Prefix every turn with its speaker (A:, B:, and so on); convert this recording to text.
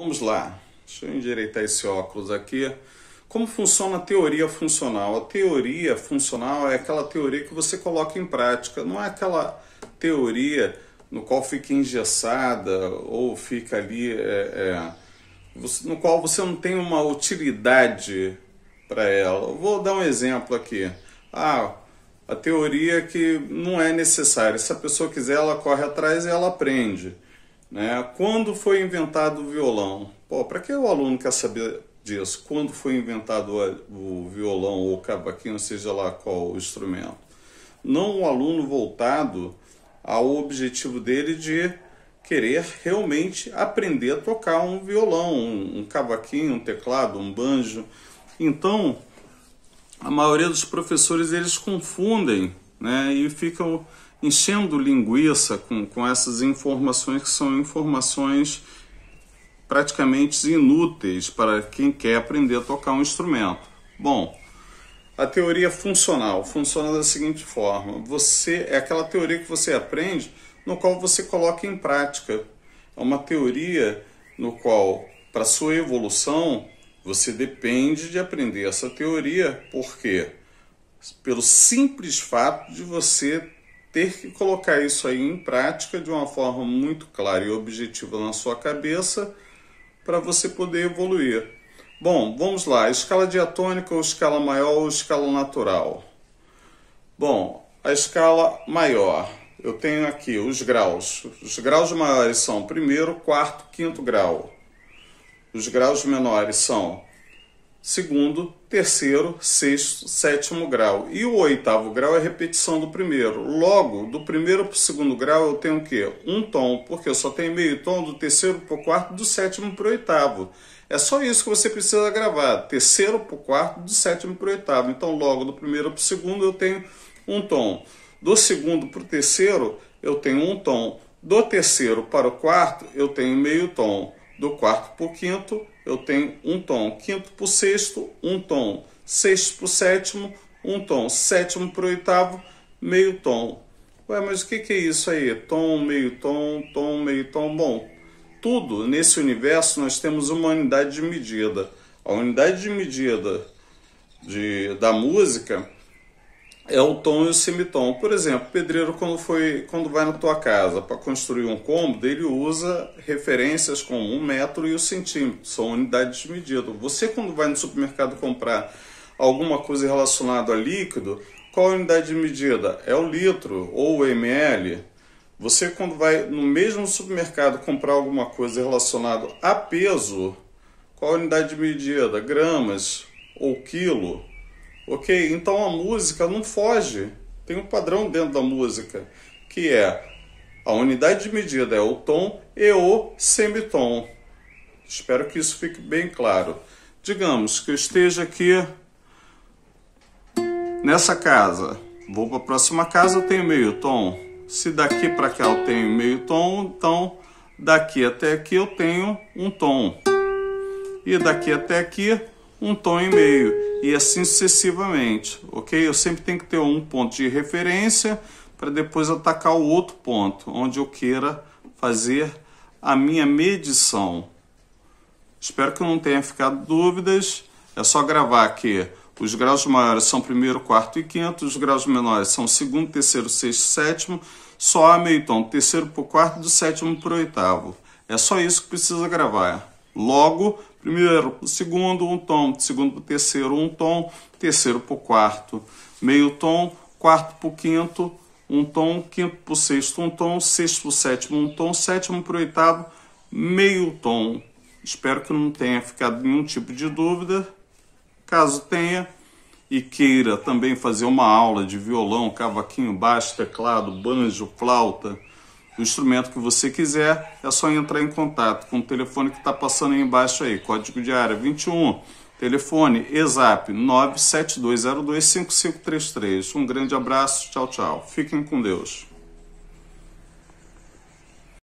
A: Vamos lá, deixa eu endireitar esse óculos aqui. Como funciona a teoria funcional? A teoria funcional é aquela teoria que você coloca em prática, não é aquela teoria no qual fica engessada ou fica ali, é, é, no qual você não tem uma utilidade para ela. Eu vou dar um exemplo aqui. Ah, a teoria é que não é necessária. Se a pessoa quiser, ela corre atrás e ela aprende né? Quando foi inventado o violão? Pô, para que o aluno quer saber disso? Quando foi inventado o violão ou o cavaquinho, seja lá qual o instrumento? Não um aluno voltado ao objetivo dele de querer realmente aprender a tocar um violão, um, um cavaquinho, um teclado, um banjo. Então, a maioria dos professores eles confundem né? E ficam enchendo linguiça com, com essas informações que são informações praticamente inúteis para quem quer aprender a tocar um instrumento. Bom, a teoria funcional funciona da seguinte forma: você é aquela teoria que você aprende no qual você coloca em prática. É uma teoria no qual para sua evolução você depende de aprender essa teoria. Por quê? pelo simples fato de você ter que colocar isso aí em prática de uma forma muito clara e objetiva na sua cabeça para você poder evoluir. Bom, vamos lá, escala diatônica ou escala maior ou escala natural? Bom, a escala maior, eu tenho aqui os graus. Os graus maiores são primeiro, quarto, quinto grau. Os graus menores são segundo, terceiro, sexto, sétimo grau. E o oitavo grau é repetição do primeiro. Logo, do primeiro para o segundo grau eu tenho o quê? Um tom, porque eu só tenho meio tom do terceiro para o quarto, do sétimo para o oitavo. É só isso que você precisa gravar. Terceiro para o quarto, do sétimo para o oitavo. Então, logo do primeiro para o segundo eu tenho um tom. Do segundo para o terceiro eu tenho um tom. Do terceiro para o quarto eu tenho meio tom. Do quarto para o quinto eu tenho um tom. Quinto para o sexto, um tom. Sexto para o sétimo, um tom. Sétimo para o oitavo, meio tom. Ué, mas o que, que é isso aí? Tom, meio tom, tom, meio tom. Bom, tudo nesse universo nós temos uma unidade de medida. A unidade de medida de, da música é o tom e o semitom. Por exemplo, o pedreiro quando foi quando vai na tua casa para construir um cômodo, ele usa referências como um metro e o um centímetro, são unidades de medida. Você quando vai no supermercado comprar alguma coisa relacionada a líquido, qual a unidade de medida? É o litro ou o ml? Você quando vai no mesmo supermercado comprar alguma coisa relacionada a peso, qual a unidade de medida? Gramas ou quilo? Ok? Então a música não foge. Tem um padrão dentro da música, que é a unidade de medida é o tom e o semitom. Espero que isso fique bem claro. Digamos que eu esteja aqui nessa casa. Vou para a próxima casa, eu tenho meio tom. Se daqui para cá eu tenho meio tom, então daqui até aqui eu tenho um tom. E daqui até aqui um tom e meio e assim sucessivamente, ok? Eu sempre tenho que ter um ponto de referência para depois atacar o outro ponto onde eu queira fazer a minha medição. Espero que não tenha ficado dúvidas. É só gravar que os graus maiores são primeiro, quarto e quinto, os graus menores são segundo, terceiro, sexto, sétimo, só a meio tom, terceiro para o quarto, do sétimo para o oitavo. É só isso que precisa gravar. Logo, primeiro para o segundo, um tom, segundo para o terceiro, um tom, terceiro para o quarto, meio tom, quarto para o quinto, um tom, quinto para o sexto, um tom, sexto para o sétimo, um tom, sétimo para o oitavo, meio tom. Espero que não tenha ficado nenhum tipo de dúvida. Caso tenha e queira também fazer uma aula de violão, cavaquinho, baixo, teclado, banjo, flauta, o instrumento que você quiser, é só entrar em contato com o telefone que está passando aí embaixo aí, código de área 21, telefone ESAP 972025533. Um grande abraço, tchau, tchau. Fiquem com Deus.